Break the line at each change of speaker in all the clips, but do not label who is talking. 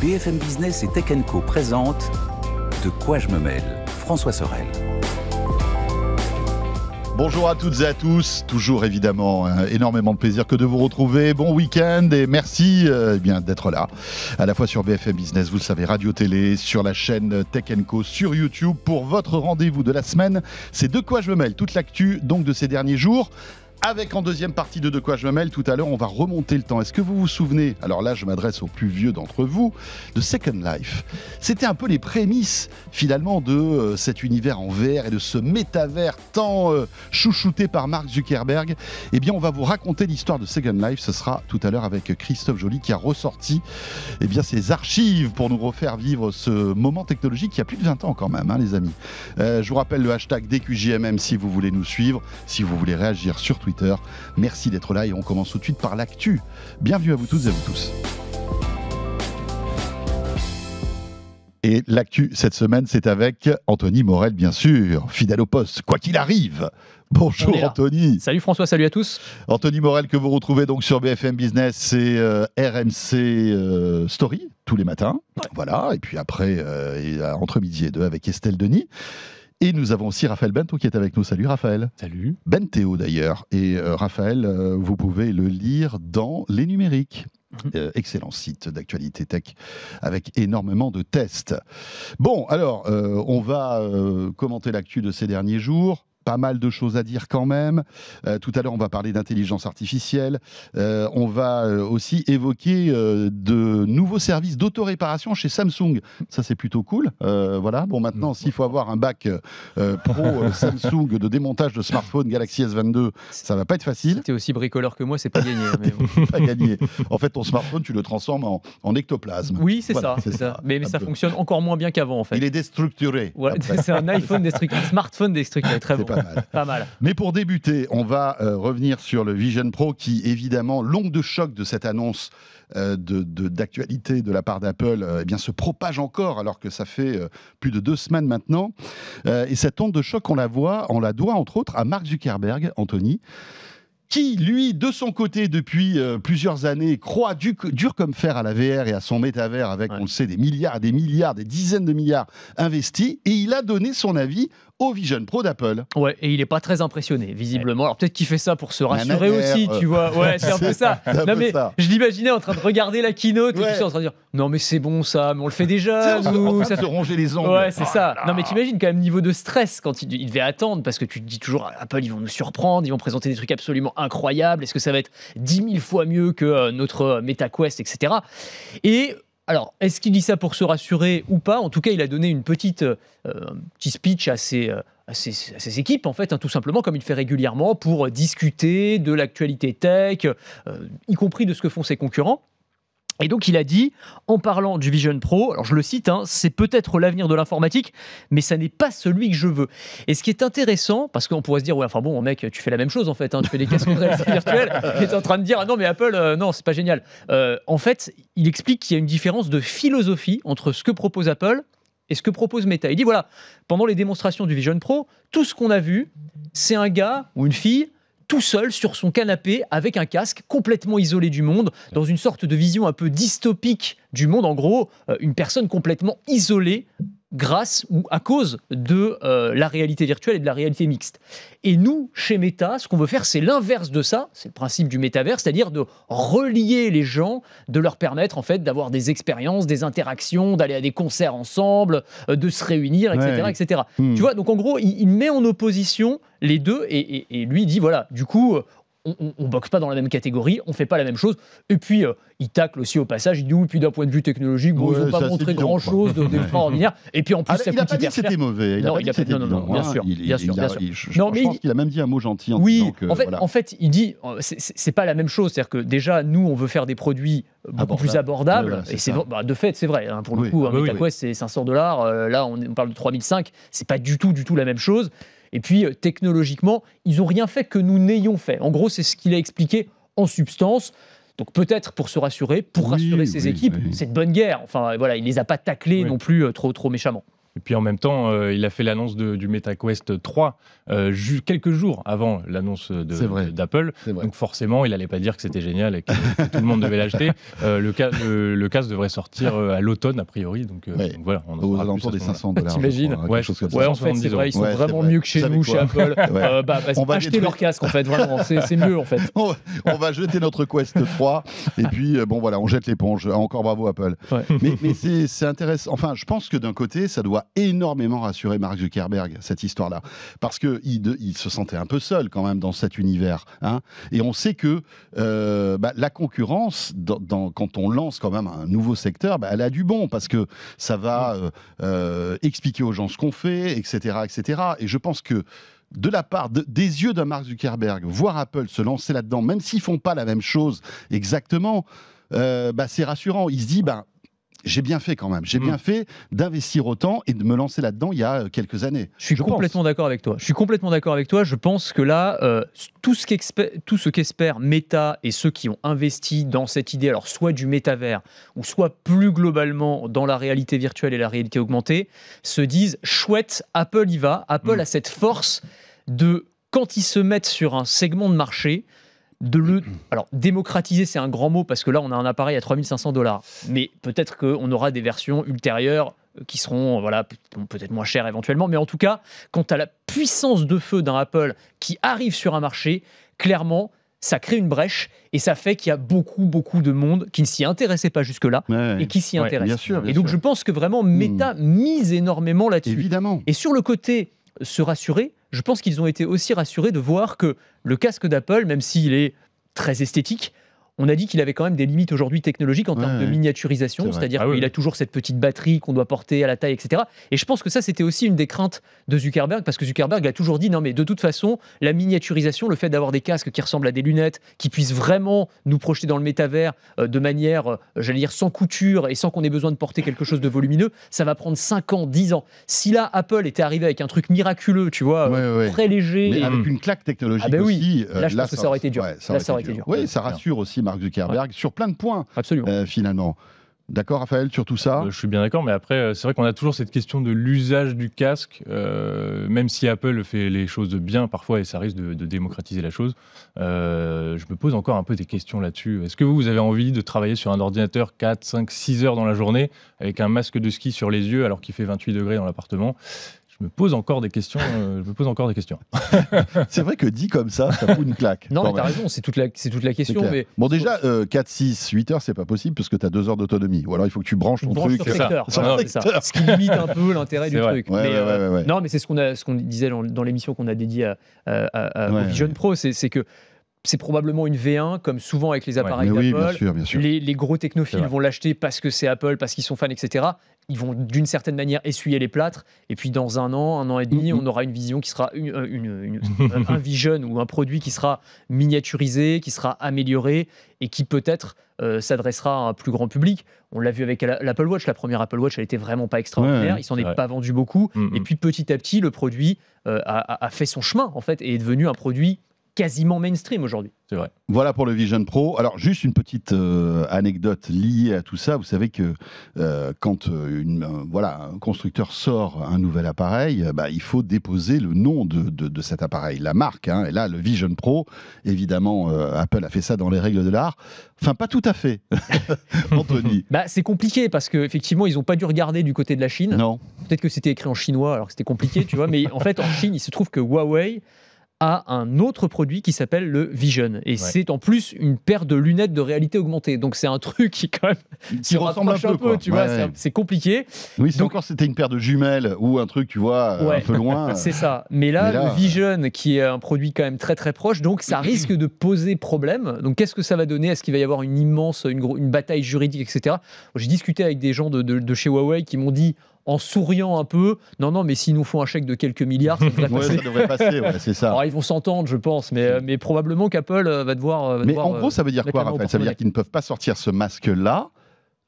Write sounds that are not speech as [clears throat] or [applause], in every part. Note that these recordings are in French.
BFM Business et Tech Co présente De quoi je me mêle François Sorel. Bonjour à toutes et à tous, toujours évidemment euh, énormément de plaisir que de vous retrouver. Bon week-end et merci euh, eh bien d'être là, à la fois sur BFM Business, vous le savez, Radio Télé, sur la chaîne Tech Co, sur YouTube pour votre rendez-vous de la semaine. C'est de quoi je me mêle toute l'actu donc de ces derniers jours avec en deuxième partie de De quoi je me mêle, tout à l'heure, on va remonter le temps. Est-ce que vous vous souvenez, alors là je m'adresse aux plus vieux d'entre vous, de Second Life C'était un peu les prémices finalement de euh, cet univers en VR et de ce métavers tant euh, chouchouté par Mark Zuckerberg. Eh bien, on va vous raconter l'histoire de Second Life. Ce sera tout à l'heure avec Christophe Joly qui a ressorti eh bien, ses archives pour nous refaire vivre ce moment technologique qui a plus de 20 ans quand même, hein, les amis. Euh, je vous rappelle le hashtag DQJMM si vous voulez nous suivre, si vous voulez réagir sur Twitter Merci d'être là et on commence tout de suite par l'actu. Bienvenue à vous toutes et à vous tous. Et l'actu cette semaine, c'est avec Anthony Morel, bien sûr, fidèle au poste, quoi qu'il arrive. Bonjour Anthony. Salut François, salut à tous. Anthony Morel que vous retrouvez donc sur BFM Business et euh, RMC euh, Story tous les matins. Voilà, et puis après, euh, entre midi et deux avec Estelle Denis. Et nous avons aussi Raphaël Bento qui est avec nous. Salut Raphaël. Salut. Benteo d'ailleurs. Et euh, Raphaël, euh, vous pouvez le lire dans Les Numériques. Mhm. Euh, excellent site d'actualité tech avec énormément de tests. Bon, alors, on va commenter l'actu de ces derniers jours pas mal de choses à dire quand même. Euh, tout à l'heure, on va parler d'intelligence artificielle. Euh, on va euh, aussi évoquer de nouveaux services d'autoréparation chez Samsung. Ça, c'est plutôt cool. voilà. Bon, maintenant, s'il faut avoir un bac pro [laughs] Samsung de démontage de smartphone Galaxy S22, ça va pas être facile. tu es aussi bricoleur que moi, c'est pas gagné. [laughs] pas gagné. En fait, ton smartphone, tu le transformes en, ectoplasme. Oui, c'est ça. ça. Mais, ça fonctionne encore moins bien qu'avant, en fait. Il est déstructuré. [laughs] c'est un iPhone déstructuré, un
smartphone déstructuré. Très bon. [laughs]
pas mal. Mais pour débuter, on va euh, revenir sur le Vision Pro qui, évidemment, l'onde de choc de cette annonce euh, de d'actualité de, la part d'Apple euh, eh bien, se propage encore alors que ça fait plus de deux semaines maintenant. et cette onde de choc, on la voit, on la doit entre autres à Mark Zuckerberg, Anthony qui, lui, de son côté, depuis plusieurs années, croit dur comme fer à la VR et à son métavers avec, on le sait, des milliards, des milliards, des dizaines de milliards investis. Et il a donné son avis au Vision Pro d'Apple.
Ouais, et il est pas très impressionné, visiblement. Alors peut-être qu'il fait ça pour se rassurer aussi, tu vois. Euh. Ouais, c'est un [laughs] peu ça. non, mais je l'imaginais en train de regarder la keynote en train de dire Non, mais c'est bon ça, mais on le fait déjà. Nous, ça se ronger les ongles. Ouais, c'est oh ça. Non, mais tu imagines quand même niveau de stress quand il, il, devait attendre, parce que tu te dis toujours Apple, ils vont nous surprendre, ils vont présenter des trucs absolument incroyables. Est-ce que ça va être 10 000 fois mieux que euh, notre euh, MetaQuest, etc. Et alors, est-ce qu'il dit ça pour se rassurer ou pas En tout cas, il a donné une petite, euh, petit speech euh, à ses, équipes, en fait, hein, tout simplement, comme il fait régulièrement, pour discuter de l'actualité tech, euh, y compris de ce que font ses concurrents. Et donc il a dit, en parlant du Vision Pro, alors je le cite, hein, c'est peut-être l'avenir de l'informatique, mais ça n'est pas celui que je veux. Et ce qui est intéressant, parce qu'on pourrait se dire, ouais, enfin bon, mec, tu fais la même chose en fait, hein, tu fais des casques de réalité [laughs] virtuelle, tu es en train de dire, ah non, mais Apple, euh, non, c'est pas génial. Euh, en fait, il explique qu'il y a une différence de philosophie entre ce que propose Apple et ce que propose Meta. Il dit, voilà, pendant les démonstrations du Vision Pro, tout ce qu'on a vu, c'est un gars ou une fille tout seul sur son canapé avec un casque, complètement isolé du monde, dans une sorte de vision un peu dystopique du monde. En gros, euh, une personne complètement isolée grâce ou à cause de euh, la réalité virtuelle et de la réalité mixte. Et nous, chez Meta, ce qu'on veut faire, c'est l'inverse de ça, c'est le principe du métavers, c'est-à-dire de relier les gens, de leur permettre en fait d'avoir des expériences, des interactions, d'aller à des concerts ensemble, euh, de se réunir, etc. etc. Hmm. Tu vois, donc en gros, il, met en opposition les deux et lui dit, voilà, du coup, on, ne boxe pas dans la même catégorie, on fait pas la même chose. Et puis, euh, il tacle aussi au passage, il dit oui, puis
d'un point de vue technologique, bon, ils ont pas montré grand-chose [laughs] d'extraordinaire. Et puis en plus, ah, il n'a dit que c'était mauvais. Il non, a il a dit, bien sûr, même dit un mot gentil. En oui, en, fait,
il dit, euh, c'est pas la même chose. C'est-à-dire que déjà, nous, on veut faire des produits euh, beaucoup plus abordables. et c'est bah, de fait, c'est vrai. Hein, pour le coup, un hein, c'est 500 dollars. là, on, parle de 3005. C'est pas du tout, du tout la même chose. Et puis, euh, technologiquement, ils n'ont rien fait que nous n'ayons fait. En gros, c'est ce qu'il a expliqué en substance. Donc peut-être pour se rassurer, pour rassurer ses équipes,
c'est de bonne guerre. Enfin voilà, il ne les a pas taclés non plus euh, trop trop méchamment. Et puis en même temps, euh, il a fait l'annonce du MetaQuest 3 euh, quelques jours avant l'annonce d'Apple. Donc forcément, il n'allait pas dire que c'était génial et que, [laughs] tout le monde devait l'acheter. Euh, le, casque le, devrait sortir à l'automne, a priori. Donc, voilà, on des 500 dollars. T'imagines hein, Ouais, ouais en fait, c'est vrai, ils sont vraiment mieux que chez nous, chez Apple. [laughs] bah, bah, acheter leur casque, en fait, vraiment. [laughs] C'est
mieux, en
fait. on, va jeter notre Quest 3 et puis, bon, voilà, on jette l'éponge. Encore bravo, Apple. mais c'est intéressant. Enfin, je pense que d'un côté, ça doit énormément rassuré Mark Zuckerberg, cette histoire-là. Parce qu'il il se sentait un peu seul quand même dans cet univers. Hein. Et on sait que euh, bah, la concurrence, dans, quand on lance quand même un nouveau secteur, bah, elle a du bon parce que ça va euh, euh, expliquer aux gens ce qu'on fait, etc., etc. Et je pense que de la part des yeux de Mark Zuckerberg, voir Apple se lancer là-dedans, même s'ils font pas la même chose exactement, bah, c'est rassurant. Il se dit, bah, j'ai bien fait quand même. J'ai mm. bien fait d'investir autant et de me lancer là-dedans il y a euh, quelques années.
Je suis complètement d'accord avec toi. Je suis complètement d'accord avec toi. Je pense que là, euh, tout ce qu'espère Meta et ceux qui ont investi dans cette idée, alors soit du métavers ou soit plus globalement dans la réalité virtuelle et la réalité augmentée, se disent chouette, Apple y va. Apple mm. a cette force de quand ils se mettent sur un segment de marché alors, démocratiser, c'est un grand mot parce que là, on a un appareil à 3500 dollars. Mais peut-être qu'on aura des versions ultérieures euh, qui seront euh, voilà, peut-être moins chères éventuellement. Mais en tout cas, quant à la puissance de feu d'un Apple qui arrive sur un marché, clairement, ça crée une brèche et ça fait qu'il y a beaucoup, beaucoup de monde qui ne s'y intéressait pas jusque-là et qui s'y intéresse. et donc, je pense que vraiment, Meta mm. mise énormément là-dessus. Évidemment. Et sur le côté euh, se rassurer, je pense qu'ils ont été aussi rassurés de voir que le casque d'Apple, même s'il est très esthétique, on a dit qu'il avait quand même des limites aujourd'hui technologiques en termes de miniaturisation, c'est-à-dire ah qu'il a toujours cette petite batterie qu'on doit porter à la taille, etc. Et je pense que ça, c'était aussi une des craintes de Zuckerberg, parce que Zuckerberg a toujours dit non, mais de toute façon, la miniaturisation, le fait d'avoir des casques qui ressemblent à des lunettes, qui puissent vraiment nous projeter dans le métavers euh, de manière, euh, j'allais dire, sans couture et sans qu'on ait besoin de porter quelque chose de volumineux, ça va prendre 5 ans, 10 ans. Si là, Apple était arrivé avec un truc miraculeux, tu vois, très léger. avec une claque ah technologique bah aussi, euh, là, je pense ça, que ça aurait
été dur. ça rassure aussi Mark Zuckerberg sur plein de points, euh, finalement.
D'accord, Raphaël, sur tout ça euh, Je suis bien d'accord, mais après, euh, c'est vrai qu'on a toujours cette question de l'usage du casque, même si Apple fait les choses bien parfois et ça risque de, démocratiser la chose. je me pose encore un peu des questions là-dessus. Est-ce que vous, vous avez envie de travailler sur un ordinateur 4, 5, 6 heures dans la journée avec un masque de ski sur les yeux alors qu'il fait 28 degrés dans l'appartement pose encore des questions. Euh, je me pose encore des questions. [laughs] c'est vrai que dit comme ça, ça fout une claque. Non, mais t'as raison, c'est toute la, toute la question.
bon, déjà, 4, 6, 8 heures, c'est pas possible parce que t'as 2 heures d'autonomie. Ou alors il faut que tu branches ton truc. Sur secteur, ça. Ce qui limite un peu l'intérêt [laughs] du truc. Euh, non,
mais c'est ce qu'on ce qu'on disait dans, l'émission qu'on a dédiée à, Vision Pro, c'est que c'est probablement une V1, comme souvent avec les appareils Apple. Oui, bien sûr, bien sûr. Les, gros technophiles vont l'acheter parce que c'est Apple, parce qu'ils sont fans, etc. Ils vont d'une certaine manière essuyer les plâtres. Et puis dans un an, un an et demi, mm, mm. on aura une vision qui sera une, euh, un vision ou un produit qui sera miniaturisé, qui sera amélioré et qui peut-être euh, s'adressera à un plus grand public. On l'a vu avec l'Apple Watch. La première Apple Watch, elle n'était vraiment pas extraordinaire. Ils il s'en est, pas vendu beaucoup. Mm, et puis petit à petit, le produit euh, a, a, fait son chemin en fait et est devenu un produit quasiment mainstream aujourd'hui.
C'est vrai.
Voilà pour le Vision Pro. Alors juste une petite euh, anecdote liée à tout ça. Vous savez que euh, quand euh, une, voilà, un constructeur sort un nouvel appareil, bah, il faut déposer le nom de, cet appareil, la marque. Hein. Et là, le Vision Pro, évidemment, Apple a fait ça dans les règles de l'art. Enfin, pas tout à fait, [laughs] Anthony. [laughs] bah, c'est
compliqué parce qu'effectivement, ils n'ont pas dû regarder du côté de la Chine. Non. Peut-être que c'était écrit en chinois alors que c'était compliqué, tu vois. Mais en fait, en Chine, il se trouve que Huawei à un autre produit qui s'appelle le Vision. Et c'est en plus une paire de lunettes de réalité augmentée. Donc c'est un truc qui quand même qui ressemble un peu, tu vois,
c'est compliqué. Oui, c'est encore c'était une paire de jumelles ou un truc, tu vois, euh, un peu loin. [laughs] c'est ça. Mais là, le euh,
Vision qui est un produit quand même très très proche, donc ça [clears throat] risque de poser problème. Donc qu'est-ce que ça va donner Est-ce qu'il va y avoir une immense, une, bataille juridique, etc. J'ai discuté avec des gens de chez Huawei qui m'ont dit en souriant un peu. Non, non, mais s'ils nous font un chèque de quelques milliards, ça devrait passer. ça devrait passer c'est ça. Alors, ils vont s'entendre, je pense, mais, euh, probablement qu'Apple euh, va devoir. Euh, mais en gros, ça veut dire quoi, Raphaël Ça veut dire
qu'ils ne peuvent pas sortir ce masque-là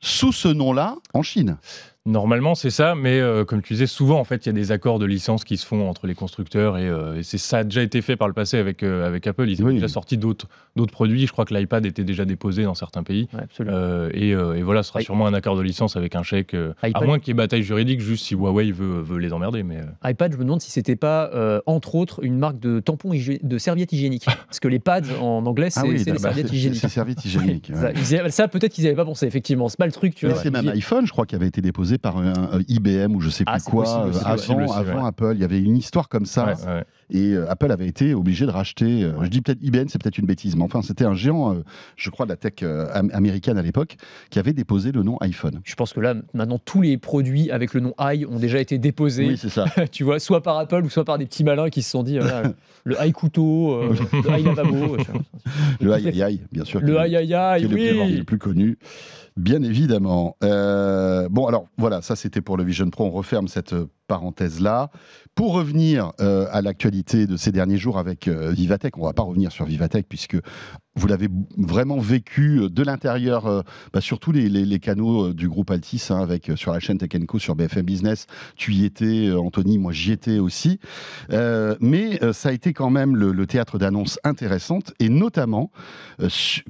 sous
ce nom-là en Chine. Normalement, c'est ça, mais euh, comme tu disais, souvent, en fait, il y a des accords de licence qui se font entre les constructeurs et, euh, c'est ça a déjà été fait par le passé avec, euh, avec Apple. Ils ont déjà sorti d'autres produits. Je crois que l'iPad était déjà déposé dans certains pays. et, voilà, ce sera sûrement un accord de licence avec un chèque, à moins qu'il y ait bataille juridique, juste si Huawei veut, veut les emmerder. Mais,
iPad, je me demande si c'était pas, entre autres, une marque de tampons de serviettes hygiéniques. [laughs] Parce que les pads en anglais, ah c'est les bah, serviettes hygiéniques.
C'est
[laughs] Ça, ça peut-être qu'ils n'avaient avaient pas pensé, effectivement. C'est pas le truc, tu mais C'est même
iPhone, je crois, qui avait été déposé par un, IBM ou je sais ah, plus quoi, euh, avant Apple. Il y avait une histoire comme ça. Et euh, Apple avait été obligé de racheter, euh, je dis peut-être IBM, c'est peut-être une bêtise, mais enfin, c'était un géant, euh, je crois, de la tech américaine à l'époque, qui avait déposé le nom iPhone. Je
pense que là, maintenant, tous les produits avec le nom i ont déjà été déposés. Oui, c'est ça. [laughs] tu vois, soit par Apple ou soit par des petits malins qui se sont dit [laughs] le i couteau, [laughs] le i lavabo.
le i i bien sûr. Le i i i oui. Le plus, le plus connu. Bien évidemment. bon, alors voilà, ça c'était pour le Vision Pro. On referme cette parenthèse-là. Pour revenir euh, à l'actualité de ces derniers jours avec euh, Vivatech, on ne va pas revenir sur Vivatech puisque vous l'avez vraiment vécu euh, de l'intérieur, bah, surtout les, canaux du groupe Altis, hein, avec sur la chaîne Tech Co, sur BFM Business. Tu y étais, Anthony, moi j'y étais aussi. mais ça a été quand même le, théâtre d'annonces intéressantes, et notamment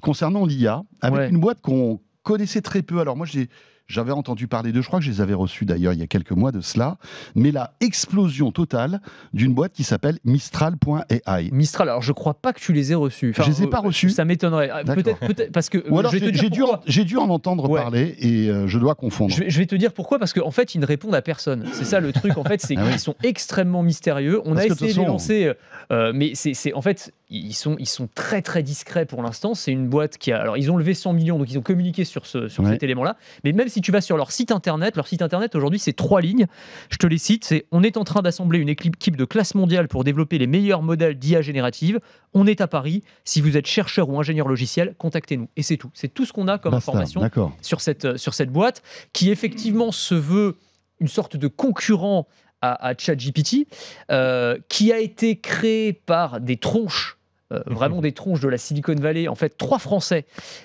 concernant l'IA, avec une boîte qu'on connaissait très peu. Alors moi j'ai j'avais entendu parler de, je crois que je les avais reçus d'ailleurs il y a quelques mois de cela, mais la explosion totale d'une boîte qui s'appelle Mistral.ai. Mistral, alors je crois pas que tu les aies reçus. Enfin, je les ai pas euh, reçus. Ça m'étonnerait. Ah, peut-être, peut parce que. j'ai dû, en, dû en entendre parler et euh, je dois confondre. Je,
vais te dire pourquoi, parce qu'en fait, ils ne répondent à personne. C'est ça le truc, en fait, c'est [laughs] ah qu'ils sont extrêmement mystérieux. On a essayé de les lancer, euh, mais c'est en fait, ils sont, ils sont très très discrets pour l'instant. C'est une boîte qui a. Alors, ils ont levé 100 millions, donc ils ont communiqué sur, ce, sur cet élément-là. Mais même si tu vas sur leur site internet, leur site internet aujourd'hui, c'est trois lignes. Je te les cite c'est on est en train d'assembler une équipe de classe mondiale pour développer les meilleurs modèles d'IA générative. On est à Paris. Si vous êtes chercheur ou ingénieur logiciel, contactez-nous. Et c'est tout. C'est tout ce qu'on a comme information sur cette, euh, sur cette boîte qui effectivement se veut une sorte de concurrent à, à ChatGPT, euh, qui a été créé par des tronches euh, vraiment mhm. des tronches de la Silicon Valley, en fait, trois Français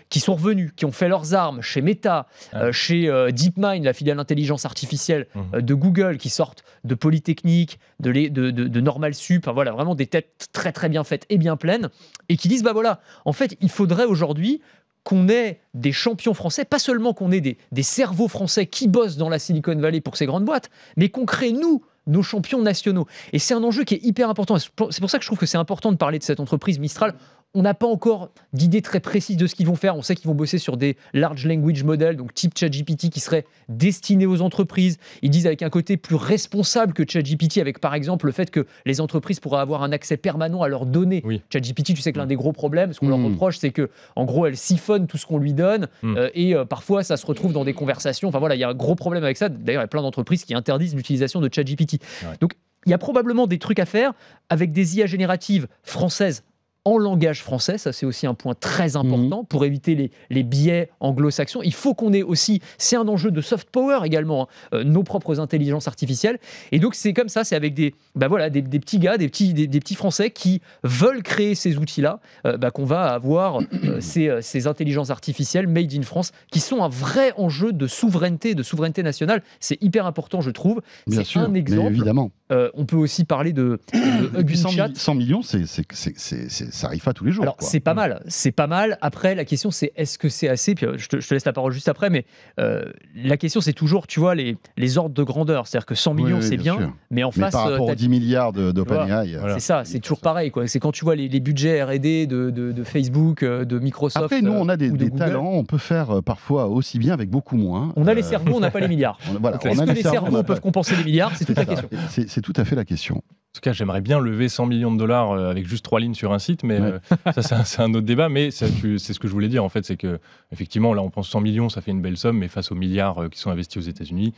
qui sont revenus, qui ont fait leurs armes chez Meta, euh, chez euh, DeepMind, la filiale intelligence artificielle mhm. de Google, qui sortent de Polytechnique, de, Normal Sup, voilà, vraiment des têtes très très bien faites et bien pleines, et qui disent, bah voilà, en fait, il faudrait aujourd'hui qu'on ait des champions français, pas seulement qu'on ait des cerveaux français qui bossent dans la Silicon Valley pour ces grandes boîtes, mais qu'on crée, nous, nos champions nationaux. Et c'est un enjeu qui est hyper important. C'est pour ça que je trouve que c'est important de parler de cette entreprise Mistral on n'a pas encore d'idées très précises de ce qu'ils vont faire. On sait qu'ils vont bosser sur des large language models, donc type ChatGPT, qui serait destiné aux entreprises. Ils disent avec un côté plus responsable que ChatGPT, avec par exemple le fait que les entreprises pourraient avoir un accès permanent à leurs données. ChatGPT, tu sais que l'un mm. des gros problèmes, ce qu'on leur mm. reproche, c'est que en gros, elle siphonne tout ce qu'on lui donne mm. euh, et euh, parfois ça se retrouve dans des conversations. Enfin voilà, il y a un gros problème avec ça. D'ailleurs, il y a plein d'entreprises qui interdisent l'utilisation de ChatGPT. Donc il y a probablement des trucs à faire avec des IA génératives françaises en langage français. Ça, c'est aussi un point très important mhm. pour éviter les, biais anglo-saxons. Il faut qu'on ait aussi, c'est un enjeu de soft power également, hein, euh, nos propres intelligences artificielles. Et donc, c'est comme ça, c'est avec des, bah voilà, des, petits gars, des petits, des, petits Français qui veulent créer ces outils-là, euh, bah, qu'on va avoir euh, ces, intelligences artificielles made in France qui sont un vrai enjeu de souveraineté, de souveraineté nationale. C'est hyper important, je trouve. C'est un exemple. évidemment. Euh, on peut aussi parler de, 100,
[coughs] millions, c'est, ça arrive pas tous les jours. Alors, c'est
pas mmh. mal. C'est pas mal. Après, la question, c'est est-ce que c'est assez Puis, euh, je te, laisse la parole juste après, mais euh, la question, c'est toujours, tu vois, les, ordres de grandeur. C'est-à-dire que 100 millions, c'est bien, mais en face. Par rapport aux 10 milliards d'OpenAI. C'est ça, c'est toujours pareil. Quoi. C'est quand tu vois les, budgets RD de,
Facebook, de Microsoft. Après, nous, on a des, talents, on peut faire parfois aussi bien avec beaucoup moins.
On a les cerveaux, on n'a pas les milliards. [laughs] est-ce que les cerveaux peuvent compenser les milliards C'est toute la question
c'est tout à fait la question. En tout cas, j'aimerais bien lever 100 millions de dollars euh, avec juste trois lignes sur un site, mais euh, [laughs] ça, c'est un, autre débat. Mais c'est ce que je voulais dire, en fait, c'est que, effectivement, là, on pense 100 millions, ça fait une belle somme, mais face aux milliards euh, qui sont investis aux États-Unis,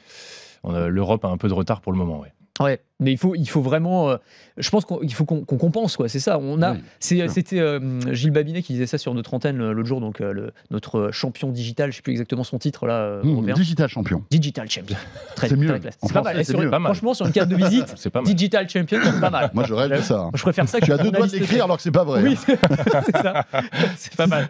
l'Europe a un peu de retard pour le moment. Ouais. Mais il faut, il faut
vraiment. Euh, je pense qu'il faut qu'on compense, quoi. C'est ça. On a. C'était euh, Gilles Babinet qui disait ça sur notre antenne euh, l'autre jour. Donc notre champion digital, je sais plus exactement son titre là. Mmh, digital champion. Digital champion. [laughs] Très, mieux. C'est pas, mal. Franchement, sur une carte de [laughs] visite, digital champion, c'est pas mal. Moi, je rêve de ça. Hein. Je préfère ça. tu as deux doigts d'écrire alors que c'est pas vrai.
Oui, hein. [laughs] c'est
ça. C'est pas mal.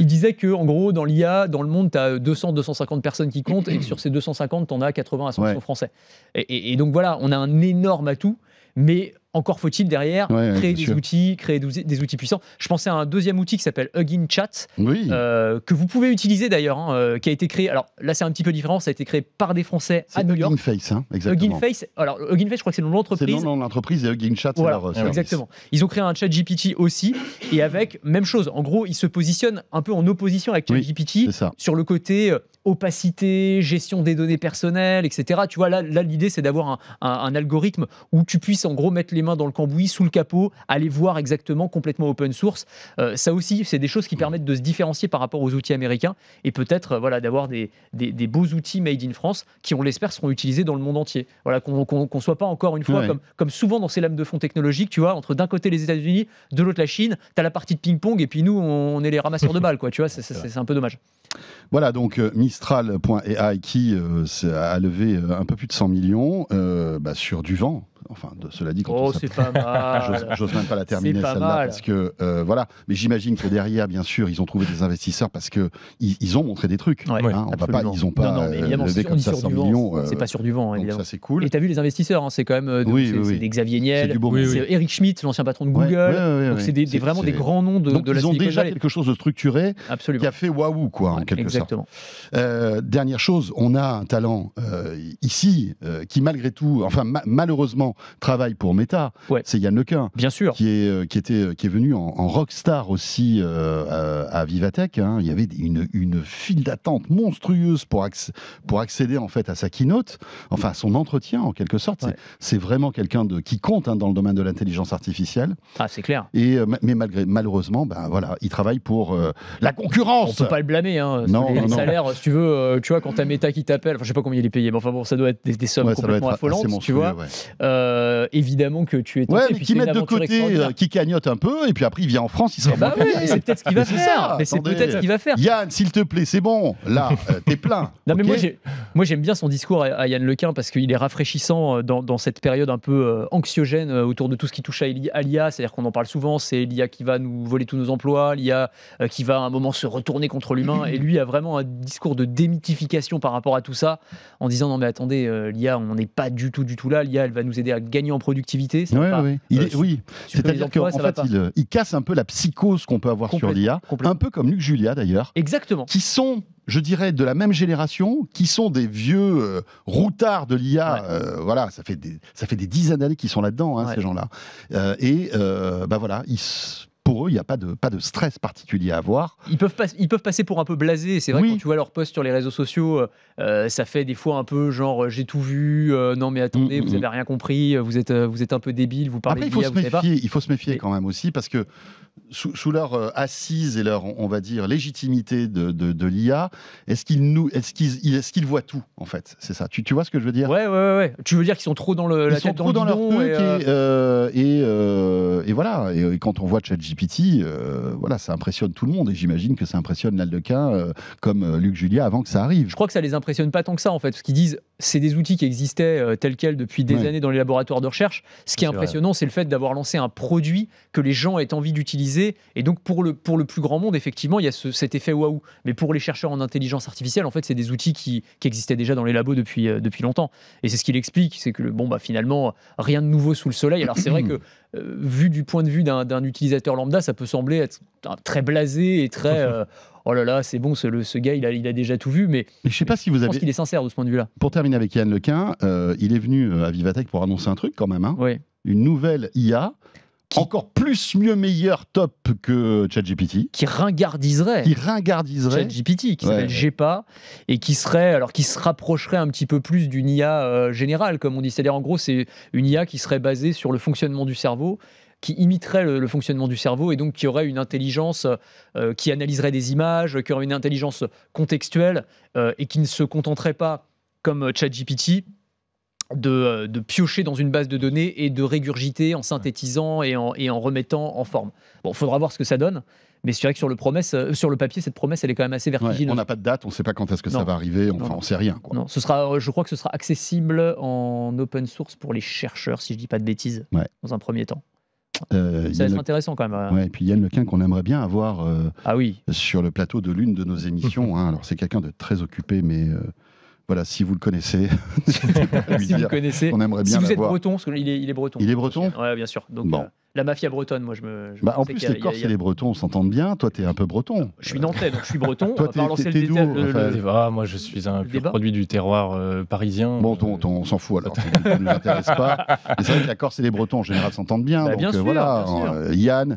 il disait que en gros, dans l'IA, dans le monde, tu as 200-250 personnes qui comptent et sur ces 250, tu en as 80 à 100 français. et donc voilà on a un énorme atout, mais encore faut-il derrière créer des outils, créer des outils puissants. Je pensais à un deuxième outil qui s'appelle Hugging Chat, euh, que vous pouvez utiliser d'ailleurs, hein, euh, qui a été créé. Alors là, c'est un petit peu différent. Ça a été créé par des Français
à New York. Hugging Face, hein, exactement. Hugging Face.
Alors Hugging Face, je crois que c'est le nom de l'entreprise. C'est le
nom de l'entreprise et Hugging Chat, c'est leur euh, Exactement.
Ils ont créé un Chat GPT aussi, et avec même chose. En gros, ils se positionnent un peu en opposition avec GPT sur le côté opacité, gestion des données personnelles, etc. Tu vois là, l'idée, c'est d'avoir un, un algorithme où tu puisses en gros mettre les mains dans le cambouis, sous le capot, aller voir exactement complètement open source. Euh, ça aussi, c'est des choses qui permettent de se différencier par rapport aux outils américains et peut-être euh, voilà, d'avoir des, des, beaux outils made in France qui, on l'espère, seront utilisés dans le monde entier. Voilà, qu'on ne soit pas encore une fois comme, comme souvent dans ces lames de fond technologiques, tu vois, entre d'un côté les États-Unis, de l'autre la Chine, tu as la partie de ping-pong et puis nous, on est les ramasseurs de balles, quoi, tu vois, c'est [laughs] un peu dommage.
Voilà, donc euh, Mistral.ai qui a levé un peu plus de 100 millions bah, sur du vent, Enfin, cela dit, quand oh, c'est pas [laughs] mal. J'ose même pas la terminer celle-là parce que euh, voilà. Mais j'imagine que derrière, bien sûr, ils ont trouvé des investisseurs parce que ils, ont montré des trucs. Ouais, hein. va pas, ils ont pas mais euh, levé comme ça 100 millions. c'est euh, pas sur du vent, évidemment. Donc ça c'est
cool. Et t'as vu les investisseurs, hein, c'est quand même
c'est des Xavier Niel, c'est
Eric Schmidt, l'ancien patron de Google. donc c'est vraiment des grands noms de, la Ils ont déjà quelque
chose de structuré qui a fait waouh quoi en quelque sorte. Dernière chose, on a un talent ici qui malgré tout, enfin malheureusement travaille pour Meta. C'est Yann Lequin. Bien sûr. Qui est, euh, qui était, euh, qui est venu en, rockstar aussi euh, à, Vivatech. Hein. Il y avait une, file d'attente monstrueuse pour, pour accéder en fait à sa keynote, enfin à son entretien en quelque sorte. C'est vraiment quelqu'un qui compte hein, dans le domaine de l'intelligence artificielle. Ah, c'est clair. Et, mais malgré, malheureusement, ben, voilà, il travaille pour la concurrence. On peut pas
le blâmer. Hein, non, non, si tu veux, tu vois, quand t'as Meta qui t'appelle, enfin, je sais pas combien il est payé, mais enfin bon, ça doit être des, sommes complètement affolantes, tu vois.
Euh, évidemment que tu es tenté. qui mettent de côté, euh, qui cagnotte un peu, et puis après il vient en France, il sera bah C'est peut-être ce qu'il va, faire. mais c'est peut-être va faire. Yann, s'il te plaît, c'est bon. Là, euh, t'es plein.
[laughs] non, mais moi j'aime bien son discours à, Yann Lequin parce qu'il est rafraîchissant dans, dans, cette période un peu anxiogène autour de tout ce qui touche à l'IA. C'est-à-dire qu'on en parle souvent, c'est l'IA qui va nous voler tous nos emplois, l'IA qui va à un moment se retourner contre l'humain. et lui a vraiment un discours de démythification par rapport à tout ça en disant non mais attendez, l'IA, on n'est pas du tout, du tout là. L'IA, elle va nous aider à
gagner en productivité. Ça Il euh, oui, c'est-à-dire qu'en fait, euh, il, casse un peu la psychose qu'on peut avoir sur l'IA, un peu comme Luc Julia d'ailleurs. Exactement. Qui sont je dirais, de la même génération, qui sont des vieux euh, routards de l'IA. voilà, ça fait, des, ça fait des dizaines d'années qu'ils sont là-dedans, hein, ces gens-là. et, bah voilà, ils pour eux, il n'y a pas de, pas de stress particulier à avoir.
Ils peuvent, pas, ils peuvent passer pour un peu blasés. C'est vrai, quand tu vois leurs posts sur les réseaux sociaux, euh, euh, ça fait des fois un peu genre euh, j'ai tout vu, non mais attendez, mm, mm, vous n'avez mm. rien compris,
vous êtes, vous êtes un peu débile, vous parlez Après, il faut, se méfier, il faut se méfier quand même aussi parce que sous, leur euh, assise et leur, on va dire, légitimité de, l'IA, est-ce qu'ils nous, qu'ils, voient tout en fait C'est ça. Tu, vois ce que je veux dire Ouais, ouais, ouais. Tu veux dire qu'ils sont trop dans le, la tête trop dans, leur et, euh, euh, Et, voilà. Et, quand on voit ChatGPT, gpt voilà, ça impressionne tout le monde. Et j'imagine que ça impressionne l'Aldequin comme Luc Julia avant que ça arrive. Je
crois que ça les impressionne pas tant que ça en fait, parce qu'ils disent, c'est des outils qui existaient euh, tels quels depuis des années dans les laboratoires de recherche. Ce qui est, impressionnant, c'est le fait d'avoir lancé un produit que les gens aient envie d'utiliser. Et donc, pour le, pour le plus grand monde, effectivement, il y a cet effet waouh. Mais pour les chercheurs en intelligence artificielle, en fait, c'est des outils qui, existaient déjà dans les labos depuis, euh, depuis longtemps. Et c'est ce qu'il explique, c'est que bon, bah, finalement, rien de nouveau sous le soleil. Alors, c'est vrai que, [clears throat] euh, vu du point de vue d'un utilisateur lambda, ça peut sembler être très blasé et très [clears throat] oh là là, c'est bon, ce, le, ce gars, il a, il a, déjà tout vu, mais,
je sais pas si vous pense qu'il est sincère de ce point de vue-là. Pour terminer avec Yann Lequin, euh, il est venu euh, à Vivatech pour annoncer un truc quand même, hein. une nouvelle IA. encore plus mieux meilleur top que ChatGPT qui ringardiserait qui ringardiserait ChatGPT qui s'appelle et qui
serait alors qui se rapprocherait un petit peu plus d'une IA euh, générale comme on dit c'est-à-dire en gros c'est une IA qui serait basée sur le fonctionnement du cerveau qui imiterait le, fonctionnement du cerveau et donc qui aurait une intelligence euh, qui analyserait des images, qui aurait une intelligence contextuelle euh, et qui ne se contenterait pas, comme ChatGPT, de, euh, de, piocher dans une base de données et de régurgiter en synthétisant et en, et en remettant en forme. Bon, faudra voir ce que ça donne. Mais c'est vrai que sur le, promesse, sur le papier, cette promesse, elle est quand même assez vertigineuse. on n'a
pas de date, on ne sait pas quand est-ce que ça va arriver, enfin, on ne sait rien. Non, ce
sera, je crois que ce sera accessible en open source pour les chercheurs, si je ne dis pas de bêtises, dans un premier temps.
Euh, ça va être intéressant quand même. Euh. et puis Yann Lequin qu'on aimerait bien avoir euh, ah oui. sur le plateau de l'une de nos émissions. [laughs] Hein. Alors c'est quelqu'un de très occupé, mais voilà, si vous le connaissez, [laughs] si vous le connaissez, on aimerait bien si vous êtes breton,
parce qu'il est, il est breton.
Il est breton. Oui, bien sûr. Donc, bon
la mafia bretonne, moi je me. Bah, en plus, les Corses et les
Bretons, s'entendent bien. Toi, tu es un peu breton. Je suis nantais, donc je suis breton. Toi, t'es es,
ah, Moi, je suis un produit du terroir euh, parisien. Bon, on s'en fout alors. [laughs] ça ne nous intéresse pas.
C'est vrai que la Corse et les Bretons, en général, s'entendent bien. Bah, donc, bien euh, sûr, voilà, euh, Yann.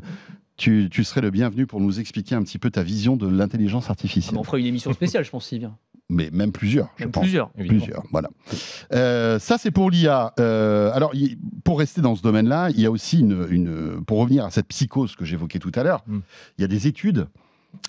Tu, serais le bienvenu pour nous expliquer un petit peu ta vision de l'intelligence artificielle. Ah, bah, on
fera une émission spéciale, je pense, bien
mais même plusieurs. je pense. plusieurs, Plusieurs, voilà. Euh, ça, c'est pour l'IA. Euh, alors, pour rester dans ce domaine-là, il y a aussi une, Pour revenir à cette psychose que j'évoquais tout à l'heure, mm. il y a des études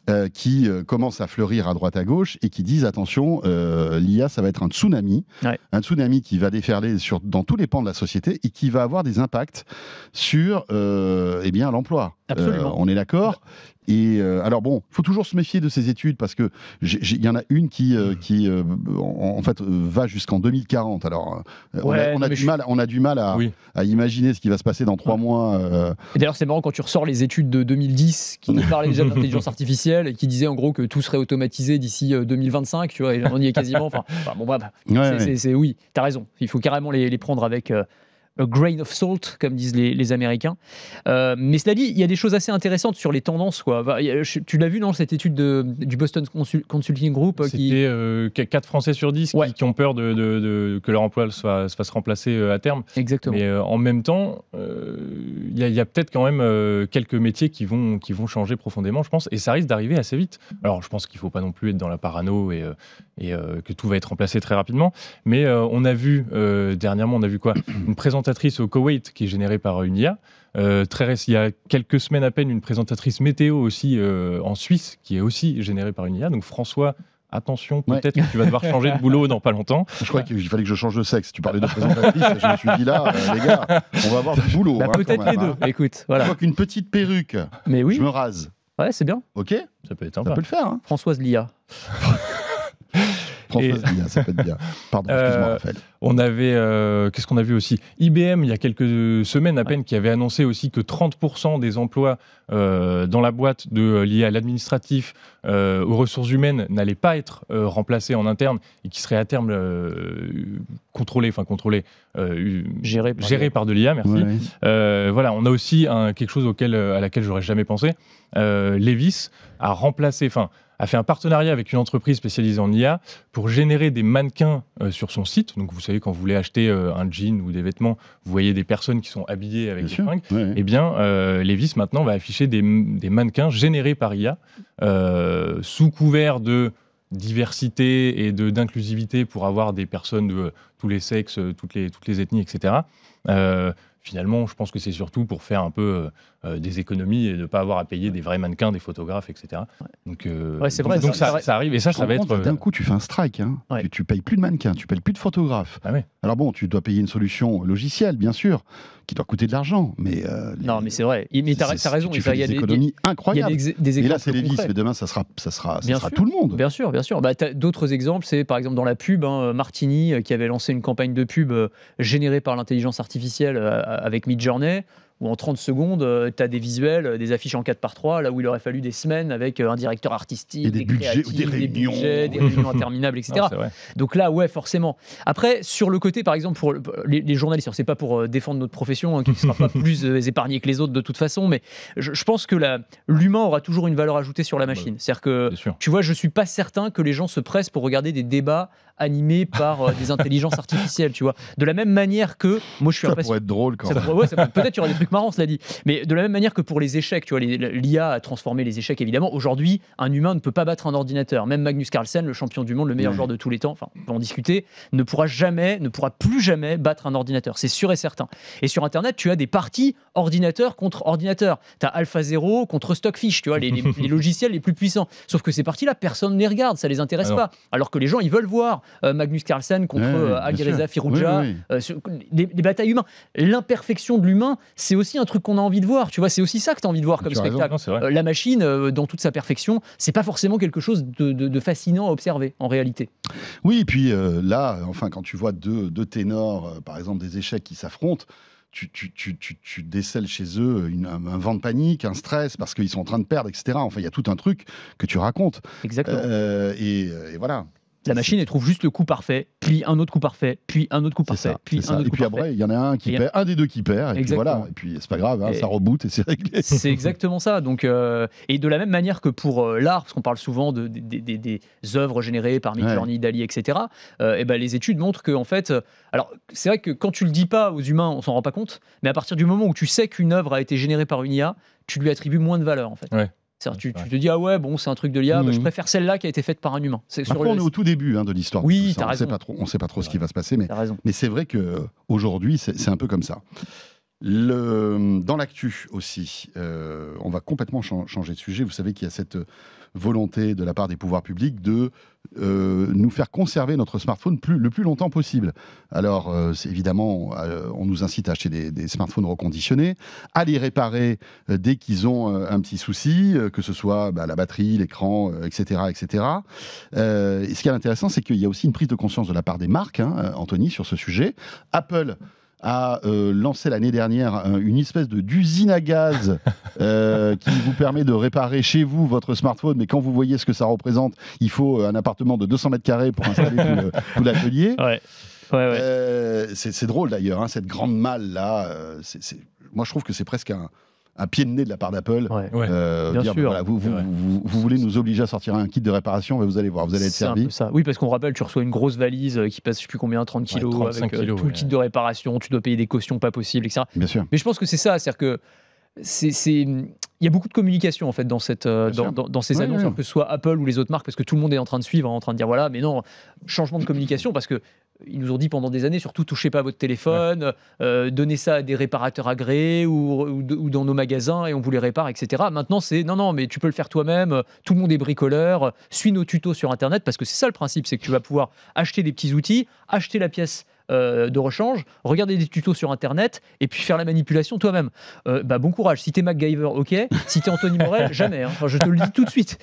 euh, qui commencent à fleurir à droite à gauche et qui disent attention, l'IA, ça va être un tsunami. Un tsunami qui va déferler sur, dans tous les pans de la société et qui va avoir des impacts sur eh bien l'emploi. Absolument. on est d'accord et euh, alors bon, faut toujours se méfier de ces études parce que il y en a une qui euh, hmm. qui euh, en, fait va jusqu'en 2040. Alors on a, du mal, on a du mal à, imaginer ce qui va se passer dans trois mois. d'ailleurs c'est marrant quand tu ressors les études de 2010 qui nous
parlaient déjà d'intelligence artificielle et qui disaient en gros que tout serait automatisé d'ici 2025. Tu vois, et on y est quasiment. Enfin bon bref, c'est oui, t'as raison. Il faut carrément les prendre avec a grain of salt, comme disent les, Américains. Euh, mais cela dit, il y a des choses assez intéressantes sur les tendances.
Quoi. tu l'as vu dans cette étude de, du Boston Consulting Group euh, C'était qui... euh, 4 Français sur 10 qui, ont peur de, que leur emploi soit, se fasse remplacer euh, à terme. Exactement. Mais en même temps, il y a, a peut-être quand même quelques métiers qui vont, qui vont changer profondément, je pense, et ça risque d'arriver assez vite. Alors, je pense qu'il ne faut pas non plus être dans la parano et, et que tout va être remplacé très rapidement, mais on a vu, dernièrement, on a vu quoi Une présentation présentatrice au Koweït qui est générée par euh, une IA. Euh, très il y a quelques semaines à peine, une présentatrice météo aussi euh, en Suisse qui est aussi générée par une IA. Donc François, attention, peut-être que tu vas devoir changer de boulot dans pas longtemps. [laughs] Je crois qu'il fallait que je change de sexe. Tu parlais de [laughs] présentatrice, je me suis dit là, euh, les gars, on va avoir du boulot. Bah, hein, peut-être les deux. Hein.
Écoute, voilà. Je vois qu'une petite perruque, Mais oui. je me rase.
Ouais, c'est bien. Ok. Ça peut être sympa.
Ça peut le faire. Hein. Françoise Lia. [laughs]
ça peut bien. Pardon, euh, On avait, euh, qu'est-ce qu'on a vu aussi IBM, il y a quelques semaines à peine, qui avait annoncé aussi que 30% des emplois euh, dans la boîte de, liés à l'administratif, aux ressources humaines, n'allaient pas être remplacés en interne et qui seraient à terme contrôlés, enfin contrôlés, gérés par, géré par de l'IA, merci. voilà, on a aussi quelque chose auquel, à laquelle j'aurais jamais pensé. Euh, Lévis a remplacé, enfin, a fait un partenariat avec une entreprise spécialisée en IA pour générer des mannequins euh, sur son site. Donc, vous savez, quand vous voulez acheter euh, un jean ou des vêtements, vous voyez des personnes qui sont habillées avec des fringues. Eh bien, euh, maintenant va afficher des, mannequins générés par IA euh, sous couvert de diversité et de d'inclusivité pour avoir des personnes de tous les sexes, toutes les, toutes les ethnies, etc. finalement, je pense que c'est surtout pour faire un peu euh, des économies et de ne pas avoir à payer des vrais mannequins, des photographes, etc. Donc, euh, ouais, c'est vrai, donc, ça, arrive et ça, ça va être. Euh, d'un
coup, tu fais un strike. Hein. Tu, tu, payes plus de mannequins, tu payes plus de photographes. Ah Alors bon, tu dois payer une solution logicielle, bien sûr, qui doit coûter de l'argent. Mais
non, mais c'est vrai. Mais as raison. Tu fais y a des économies incroyables. et là, c'est Lévis, mais
demain, ça sera, ça sera, ça
sera tout le monde. Bien sûr, bien sûr. Bah, d'autres exemples, c'est par exemple dans la pub, hein, Martini qui avait lancé une campagne de pub générée par l'intelligence artificielle avec Midjourney où en 30 secondes, euh, tu as des visuels, euh, des affiches en 4 par 3 là où il aurait fallu des semaines avec euh, un directeur artistique, des, budgets, des, réunions. interminables, etc. [laughs] Ah, Donc là, ouais, forcément. Après, sur le côté, par exemple, pour les, journalistes journalistes, c'est pas pour défendre notre profession, hein, qui ne sera pas [laughs] plus épargné que les autres de toute façon, mais je, pense que l'humain aura toujours une valeur ajoutée sur la bah machine. C'est-à-dire que, tu vois, je suis pas certain que les gens se pressent pour regarder des débats animés par des [laughs] intelligences artificielles, tu vois. De la même manière que, moi, je suis ça un pourrait être drôle quand peut-être y marrant, cela dit. Mais de la même manière que pour les échecs, tu vois, l'IA a transformé les échecs, évidemment. Aujourd'hui, un humain ne peut pas battre un ordinateur. Même Magnus Carlsen, le champion du monde, le meilleur joueur de tous les temps, enfin, on va en discuter, ne pourra jamais, ne pourra plus jamais battre un ordinateur. C'est sûr et certain. Et sur Internet, tu as des parties ordinateur contre ordinateur. Tu as AlphaZero contre Stockfish, tu vois, [laughs] les, logiciels les plus puissants. Sauf que ces parties-là, personne ne les regarde, ça les intéresse pas. Alors que les gens, ils veulent voir euh, Magnus Carlsen contre ouais, euh, euh, des, des batailles humaines. L'imperfection de l'humain, c'est c'est aussi un truc qu'on a envie de voir. Tu vois, c'est aussi ça que tu as envie de voir comme spectacle. Euh, la machine, euh, dans toute sa perfection, c'est pas forcément quelque chose de, fascinant à observer en réalité.
Oui, et puis euh, là, enfin, quand tu vois deux, ténors, par exemple, des échecs qui s'affrontent, tu, tu, décèles chez eux un, vent de panique, un stress, parce qu'ils sont en train de perdre, etc. Enfin, il y a tout un truc que tu racontes. Exactement. et voilà. La machine, elle
trouve juste le coup parfait, puis un autre coup parfait, puis un autre coup parfait, puis un coup parfait. et puis après, il y en
a un qui perd, un des deux qui perd, et puis voilà. Et puis c'est pas grave, hein, ça reboot et c'est réglé. C'est [laughs] exactement ça. Donc, euh,
et de la même manière que pour euh, l'art, parce qu'on parle souvent des œuvres générées par Midjourney, ouais. Dali, etc. Euh, ben les études montrent que en fait, alors c'est vrai que quand tu le dis pas aux humains, on s'en rend pas compte, mais à partir du moment où tu sais qu'une œuvre a été générée par une IA, tu lui attribues moins de valeur en fait. Tu, te dis, ah ouais, bon, c'est un truc de l'IA, je mmh. préfère celle-là qui a été faite par un humain. C'est sur on est au
tout début hein, de l'histoire. Oui, pas trop, on ne sait pas trop ce qui va se passer, mais, mais c'est vrai qu'aujourd'hui, euh, c'est un peu comme ça. Le, dans l'actu aussi, euh, on va complètement changer de sujet. Vous savez qu'il y a cette volonté de la part des pouvoirs publics de euh, nous faire conserver notre smartphone le plus longtemps possible. Alors, euh, évidemment, on nous incite à acheter des, smartphones reconditionnés, à les réparer dès qu'ils ont un petit souci, que ce soit bah, la batterie, l'écran, etc. etc. et ce qui est intéressant, c'est qu'il y a aussi une prise de conscience de la part des marques, hein, Anthony, sur ce sujet. Apple a euh, lancé l'année dernière une espèce de d'usine à gaz [laughs] euh, qui vous permet de réparer chez vous votre smartphone. Mais quand vous voyez ce que ça représente, il faut euh, un appartement de 200 mètres carrés pour installer tout [laughs] l'atelier. c'est drôle d'ailleurs, hein, cette grande malle là. Moi, je trouve que c'est presque un, un pied de nez de la part d'Apple. Euh, Bien ben sûr. vous, vous, vous, voulez nous obliger à sortir un kit de réparation, ben vous allez voir, vous allez être servi. Ça. Oui, parce qu'on rappelle, tu reçois
une grosse valise euh, qui passe, je sais plus combien, 30 kilos, avec euh, tout le kit de réparation, tu dois payer des cautions pas possibles, etc. Bien sûr. Mais je pense que c'est ça, c'est-à-dire que c'est il y a beaucoup de communication en fait dans cette dans, ces annonces que ce soit Apple ou les autres marques parce que tout le monde est en train de suivre hein, en train de dire voilà mais non changement de communication parce que ils nous ont dit pendant des années, surtout touchez pas votre téléphone, euh, donnez ça à des réparateurs agréés ou, dans nos magasins et on vous les répare, etc. Maintenant, c'est non, non, mais tu peux le faire toi-même, tout le monde est bricoleur, suis nos tutos sur Internet, parce que c'est ça le principe, c'est que tu vas pouvoir acheter des petits outils, acheter la pièce euh, de rechange, regarder des tutos sur Internet et puis faire la manipulation toi-même. Euh, bah, bon courage. Si t'es MacGyver, ok. Si t'es Anthony Morel, [laughs] jamais. Hein. je te le dis tout de suite.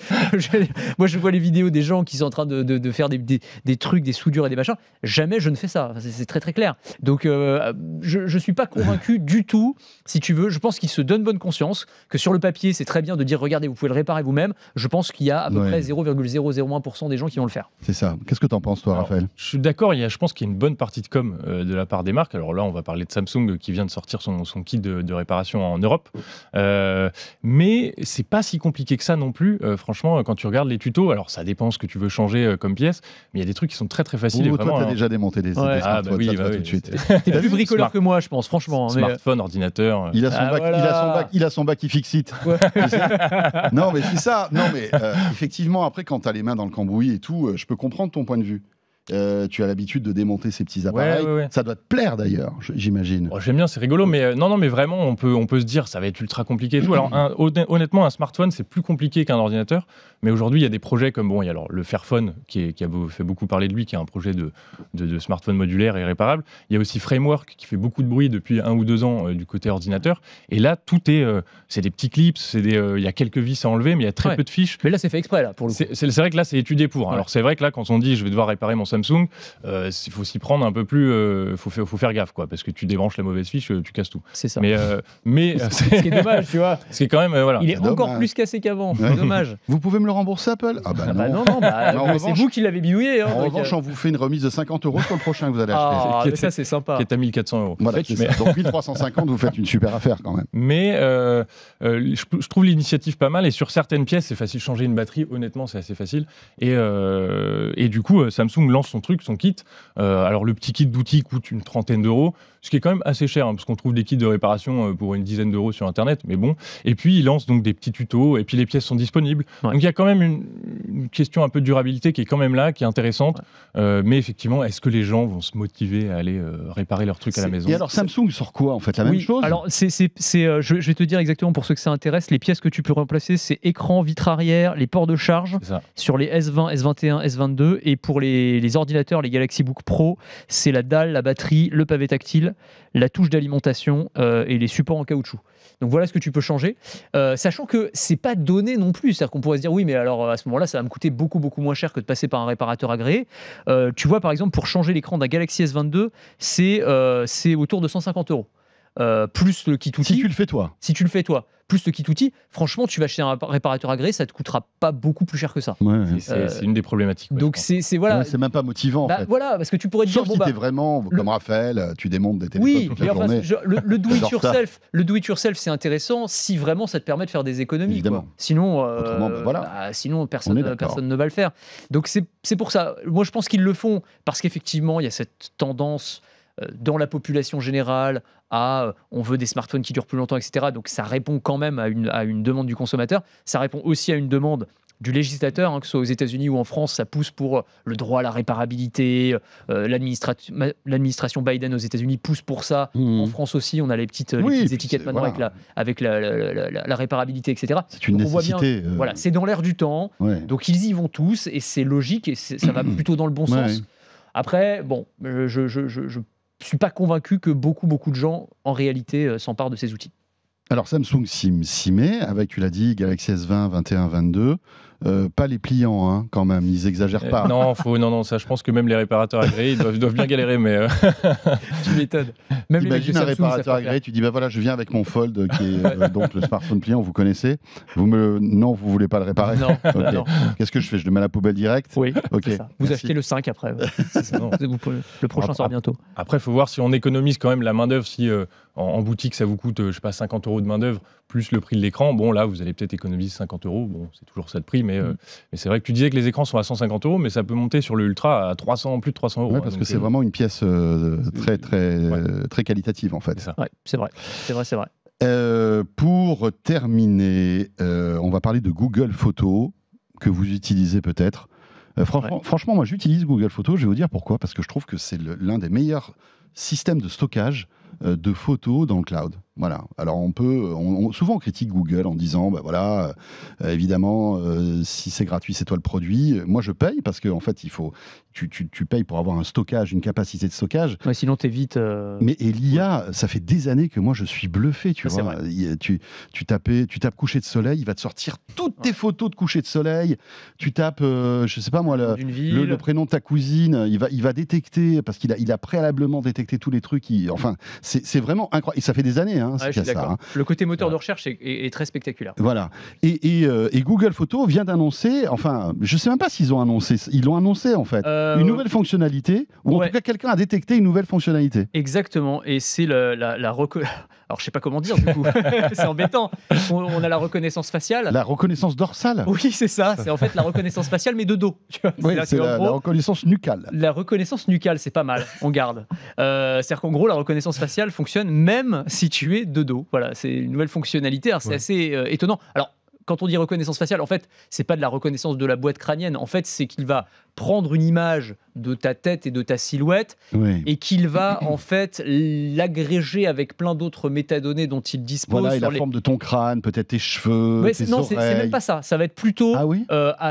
[laughs] Moi, je vois les vidéos des gens qui sont en train de, faire des, trucs, des soudures et des machins. Jamais je ne fais ça. C'est très très clair. Donc, euh, je ne suis pas convaincu du tout, si tu veux. Je pense qu'il se donne bonne conscience que sur le papier, c'est très bien de dire regardez, vous pouvez le réparer vous-même. Je pense qu'il y a à peu près 0,001% des gens qui vont le faire.
C'est
ça. Qu'est-ce que tu en penses,
toi, Raphaël Je suis d'accord. Je pense qu'il y a une bonne partie de euh, de la part des marques. Alors là, on va parler de Samsung qui vient de sortir son, kit de, réparation en Europe. Euh, mais c'est pas si compliqué que ça non plus. Euh, franchement, quand tu regardes les tutos, alors ça dépend ce que tu veux changer comme pièce, mais il y a des trucs qui sont très très faciles. toi, tu as hein. déjà démonté des, ah, bah oui, bah tout de suite. T'es [laughs] plus bricoleur
que moi, je pense, franchement. Hein, smartphone,
ordinateur. Il a ah, son, bac,
il a son bac, il fixite. non, mais c'est ça. Non, mais effectivement, après, quand tu as les mains dans le cambouis et tout, je peux comprendre ton point de vue. Euh, tu as l'habitude de démonter ces petits appareils. Ça doit te plaire d'ailleurs, j'imagine.
Oh, j'aime bien, c'est rigolo, mais euh, non, non, mais vraiment, on peut, on peut se dire ça va être ultra compliqué. Et tout. Alors, [clears throat] honnêtement, un smartphone, c'est plus compliqué qu'un ordinateur. Mais aujourd'hui, il y a des projets comme bon, il y a alors le Fairphone qui, qui, a fait beaucoup parler de lui, qui est un projet de, de, smartphone modulaire et réparable. Il y a aussi Framework qui fait beaucoup de bruit depuis un ou deux ans euh, du côté ordinateur. Et là, tout est, c'est des petits clips, il y a quelques vis à enlever, mais il y a très peu de fiches. Mais là, c'est fait exprès là pour le. C'est vrai que là, c'est étudié pour. Hein. Alors, c'est vrai que là, quand on dit je vais devoir réparer mon Samsung, il euh, faut s'y prendre un peu plus, euh, faut, faire gaffe, quoi, parce que tu débranches la mauvaise fiche, euh, tu casses tout. C'est ça. Mais, euh, mais [laughs] ce qui est dommage, tu vois. C'est quand même, voilà. Il est, encore plus
cassé qu'avant. c'est Dommage. [laughs] Vous pouvez me le rembourser, Apple ah bah, ah bah non. non, bah, [laughs] c'est vous qui l'avez bidouillé. Hein, en revanche, on vous fait une remise de 50 euros sur le prochain que vous allez ah, acheter. Ah, ça c'est sympa. Qui est à
1400 euros. en fait, Donc
1350, vous faites une super affaire quand même.
Mais je trouve l'initiative pas mal et sur certaines pièces, c'est facile. de Changer une batterie, honnêtement, c'est assez facile. Et, et du coup, Samsung lance son truc, son kit. Euh, alors le petit kit d'outils coûte une trentaine d'euros, ce qui est quand même assez cher, hein, parce qu'on trouve des kits de réparation euh, pour une dizaine d'euros sur Internet, mais bon. Et puis il lance donc des petits tutos, et puis les pièces sont disponibles. Donc il y a quand même une, question un peu de durabilité qui est quand même là, qui est intéressante. Euh, mais effectivement, est-ce que les gens vont se motiver à aller réparer leur trucs à la maison Et alors Samsung sort quoi en fait La même chose Alors
je, vais te dire exactement pour ceux que ça intéresse, les pièces que tu peux remplacer, c'est écran, vitre arrière, les ports de charge sur les S20, S21, S22, et pour les les ordinateurs, les Galaxy Book Pro, c'est la dalle, la batterie, le pavé tactile, la touche d'alimentation euh, et les supports en caoutchouc. Donc voilà ce que tu peux changer, euh, sachant que c'est pas donné non plus. C'est-à-dire qu'on pourrait se dire oui, mais alors à ce moment-là, ça va me coûter beaucoup beaucoup moins cher que de passer par un réparateur agréé. Euh, tu vois par exemple pour changer l'écran d'un Galaxy S22, c'est autour de 150 euros. Euh, plus le kit outil. Si tu le fais toi. Si tu le fais toi, plus le kit outil, franchement, tu vas acheter un réparateur agréé, ça te coûtera pas beaucoup plus cher que ça. Euh,
c'est une des problématiques. donc c'est
voilà. c'est même pas motivant.
Bah, voilà, parce que tu pourrais dire si bah, es vraiment comme Raphaël, euh, tu démontes des téléphones oui, le, do it yourself,
le do it c'est intéressant si vraiment ça te permet de faire des économies. Sinon, bah, sinon personne, personne ne va le faire. Donc c'est pour ça. Moi, je pense qu'ils le font parce qu'effectivement, il y a cette tendance euh, dans la population générale à euh, on veut des smartphones qui durent plus longtemps, etc. Donc ça répond quand même à une, une demande du consommateur. Ça répond aussi à une demande du législateur, hein, que ce soit aux États-Unis ou en France, ça pousse pour euh, le droit à la réparabilité. L'administration Biden aux États-Unis pousse pour ça. Mmh. En France aussi, on a les petites, étiquettes maintenant avec, la, réparabilité, etc. C'est une nécessité. Voilà, c'est dans l'air du temps. Donc ils y vont tous et c'est logique et ça va [clears throat] plutôt dans le bon sens. Après, bon, je, je, je je ne suis pas convaincu que beaucoup, beaucoup de gens, en
réalité, euh, s'emparent de ces outils.
Alors Samsung s'y met avec, tu l'as dit, Galaxy S20, 21, 22. Euh, pas les pliants hein, quand même, ils exagèrent pas. Euh, non,
faut, non, non, ça je pense que même les réparateurs agréés, doivent, bien galérer, mais euh. [laughs] tu m'étonnes. Même Imagine les un réparateur agréé,
tu dis bah voilà, je viens avec mon Fold qui est donc le smartphone pliant, vous connaissez Vous me, non, vous voulez pas le réparer [laughs] Non. Qu'est-ce que je fais Je le mets à la poubelle direct Oui. Ok.
Vous achetez le 5 après. [laughs] le prochain sort bientôt. Après, il faut voir si on économise quand même la main d'œuvre, si en, boutique ça vous coûte, je sais pas, 50 euros de main d'œuvre plus le prix de l'écran. Bon là, vous allez peut-être économiser 50 euros. Bon, c'est toujours ça de prix, mais euh, mm. Mais, c'est vrai que tu disais que les écrans sont à 150 euros, mais ça peut monter sur le Ultra à 300, plus de 300 euros. Hein, parce que c'est euh,
vraiment une pièce euh, très, très, très qualitative, en fait. C'est vrai, c'est vrai, pour terminer, on va parler de Google Photos que vous utilisez peut-être. franchement, moi j'utilise Google Photos, je vais vous dire pourquoi, parce que je trouve que c'est l'un des meilleurs systèmes de stockage de photos dans le cloud. Voilà. Alors on peut, on, souvent on critique Google en disant, ben voilà, euh, évidemment, euh, si c'est gratuit, c'est toi le produit. Moi, je paye parce que en fait, il faut, tu, tu, payes pour avoir un stockage, une capacité de stockage. Ouais, sinon, t'évites euh, Mais l'IA, ça fait des années que moi, je suis bluffé. Tu vois, tu, tapais, tu tapes coucher de soleil, il va te sortir toutes tes photos de coucher de soleil. Tu tapes, je sais pas moi, le, le, prénom de ta cousine, il va, il va détecter parce qu'il a, il a préalablement détecté tous les trucs. enfin, c'est vraiment incroyable. Et ça fait des années. Hein, Hein, hein.
Le côté moteur de recherche est, très spectaculaire.
Voilà. Et, euh, Google photo vient d'annoncer, enfin, je ne sais même pas s'ils ont annoncé, ils l'ont annoncé en fait, euh, une nouvelle fonctionnalité, ou en tout cas quelqu'un a détecté une nouvelle fonctionnalité.
Exactement, et c'est la, [laughs] Alors je sais pas comment dire du coup, [laughs] c'est embêtant. On, a la reconnaissance faciale. La reconnaissance dorsale. Oui, c'est ça, c'est en fait la reconnaissance faciale mais de dos. c'est la,
reconnaissance nucale. La
reconnaissance nucale, c'est pas mal, on garde. Euh, c'est-à-dire qu'en gros, la reconnaissance faciale fonctionne même si tu de dos. Voilà, c'est une nouvelle fonctionnalité. c'est assez euh, étonnant. Alors, quand on dit reconnaissance faciale, en fait, c'est pas de la reconnaissance de la boîte crânienne. En fait, c'est qu'il va prendre une image de ta tête et de ta silhouette et qu'il va [clears throat] en fait l'agréger avec plein d'autres métadonnées dont il dispose. Voilà, et la forme
de ton crâne, peut-être tes cheveux. Mais tes non, c'est même pas
ça. Ça va être plutôt ah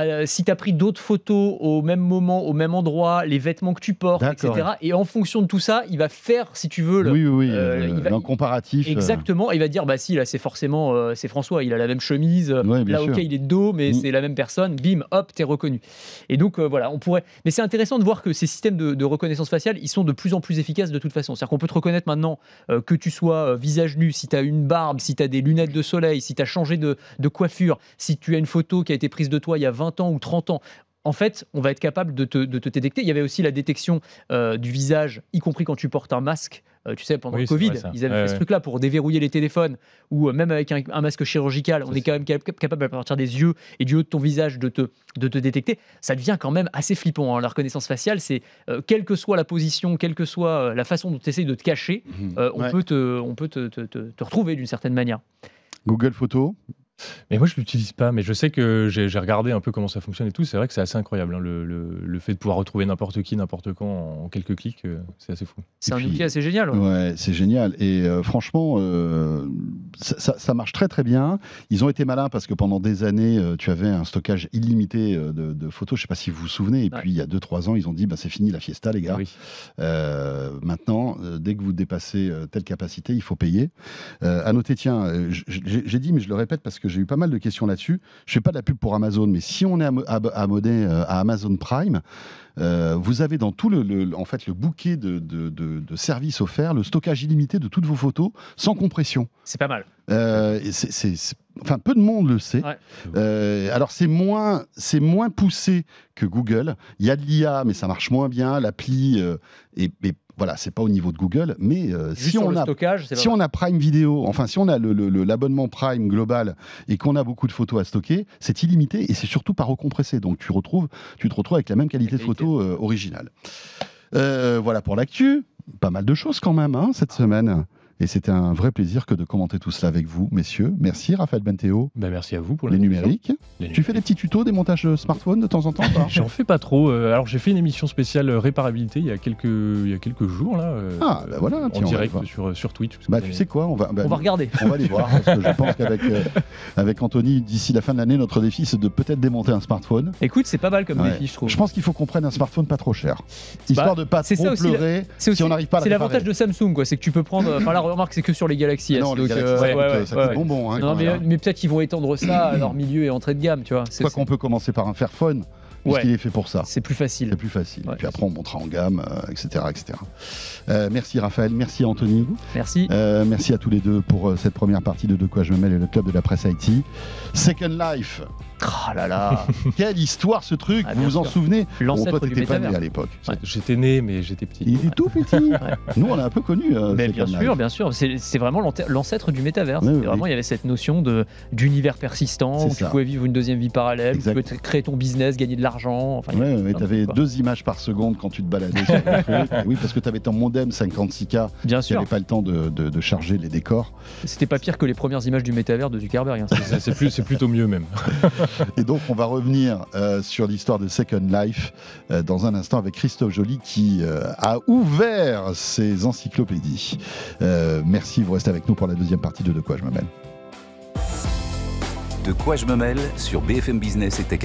euh, si tu as pris d'autres photos au même moment, au même endroit, les vêtements que tu portes, etc. Et en fonction de tout ça, il va faire, si tu veux, le, oui, oui, euh, comparatif.
Euh. Exactement.
Il va dire bah si, là, c'est forcément c'est François, il a la même chemise là, ok, il est dos, mais mm. c'est la même personne, bim, hop, t'es reconnu. Et donc, euh, voilà, on pourrait. Mais c'est intéressant de voir que ces systèmes de, reconnaissance faciale, ils sont de plus en plus efficaces de toute façon. C'est-à-dire qu'on peut te reconnaître maintenant euh, que tu sois euh, visage nu, si t'as une barbe, si t'as des lunettes de soleil, si t'as changé de, coiffure, si tu as une photo qui a été prise de toi il y a 20 ans ou 30 ans en fait, on va être capable de te, détecter. Il y avait aussi la détection du visage, y compris quand tu portes un masque. Euh, tu sais, pendant le Covid, ils avaient fait ce truc-là pour déverrouiller les téléphones, ou euh, même avec un, masque chirurgical, on est, quand même capable à partir des yeux et du haut de ton visage de te, détecter. Ça devient quand même assez flippant. Hein, la reconnaissance faciale, c'est euh, quelle que soit la position, quelle que soit la façon dont tu essayes de te cacher, mhm. on, peut te, retrouver d'une certaine manière.
Google Photos, mais moi, je l'utilise pas, mais je sais que j'ai regardé un peu comment ça fonctionne et tout. C'est vrai que c'est assez incroyable, hein, le, le, fait de pouvoir retrouver n'importe qui, n'importe quand en quelques clics, euh, c'est assez fou.
C'est un outil assez génial. Hein. Ouais, c'est génial. Et euh, franchement, euh, ça, ça, marche très très bien. Ils ont été malins parce que pendant des années, tu avais un stockage illimité de, photos. Je sais pas si vous vous souvenez. Et puis il y a 2-3 ans, ils ont dit bah, c'est fini la fiesta, les gars. maintenant, dès que vous dépassez telle capacité, il faut payer. à noter, tiens, j'ai dit, mais je le répète parce que j'ai eu pas mal de questions là-dessus. Je fais pas de la pub pour Amazon, mais si on est abonné euh, à Amazon Prime, euh, vous avez dans tout le, en fait, le bouquet de, de, de, services offerts le stockage illimité de toutes vos photos sans compression. C'est pas mal. Euh, c'est enfin peu de monde le sait. alors c'est moins, c'est moins poussé que Google. Il y a de l'IA, mais ça marche moins bien. L'appli et est, est, voilà, c'est pas au niveau de Google, mais euh, si, on a, Prime Vidéo, enfin si on a l'abonnement Prime global et qu'on a beaucoup de photos à stocker, c'est illimité et c'est surtout pas recompressé. Donc tu, retrouves, tu te retrouves avec la même qualité, de photo euh, originale. Euh, voilà pour l'actu. Pas mal de choses quand même hein, cette semaine. Et c'était un vrai plaisir que de commenter tout cela avec vous, messieurs. Merci Raphaël Benteo. Ben, merci à vous pour les numériques. Tu fais des petits tutos, des montages de smartphone de temps en temps [laughs] J'en
fais pas trop. Euh, alors j'ai fait une émission spéciale euh, réparabilité il y a quelques, il y a quelques jours là. Euh, ah bah voilà, en direct sur, sur Twitch. Bah, tu sais quoi,
on va, bah, regarder. On va les voir parce que je pense qu'avec [laughs] avec Anthony d'ici la fin de l'année, notre défi c'est de peut-être démonter un smartphone.
Écoute, c'est pas mal
comme défi, je trouve. Je pense qu'il faut qu'on prenne un smartphone pas trop cher, bah, histoire de de pas trop pleurer. Si on n'arrive pas. C'est l'avantage
de Samsung quoi, c'est que tu peux prendre remarque, c'est que sur les Galaxies. Ah non, ça, mais, peut-être qu'ils vont étendre ça à leur [coughs] milieu et entrée de gamme,
tu vois. Quoi qu'on peut commencer par un Fairphone. puisqu'il est fait pour ça. C'est plus facile. C'est plus facile. Puis après, on montera en gamme, etc. Euh, etc. Euh, merci Raphaël, merci Anthony. Merci. Euh, merci à tous les deux pour cette première partie de De quoi je me mêle et le club de la presse IT. Second Life, ah là là [laughs] Quelle histoire ce truc ah, Vous vous en souvenez Bon, oh, toi, t'étais pas né à l'époque. J'étais né, mais j'étais petit. Il est tout [laughs] petit Nous, on l'a un peu connu. Euh, mais bien sûr,
bien sûr. C'est vraiment l'ancêtre du métavers. Vraiment, il y avait cette notion d'univers persistant où tu pouvais vivre une deuxième vie
parallèle, tu pouvais créer ton business, gagner de l'argent. Enfin, ouais, tu avais deux images par seconde quand tu te baladais sur le truc. [laughs] Oui, parce que tu avais ton modem 56K. Bien sûr. Tu n'avais pas le temps de, de, charger les décors.
C'était pas pire que les premières images du métavers de Zuckerberg. Hein.
C'est plutôt mieux même. [laughs] Et donc, on va revenir euh, sur l'histoire de Second Life euh, dans un instant avec Christophe Joly qui euh, a ouvert ses encyclopédies. merci, vous restez avec nous pour la deuxième partie de De quoi je me mêle. De quoi je me mêle sur BFM Business et Tech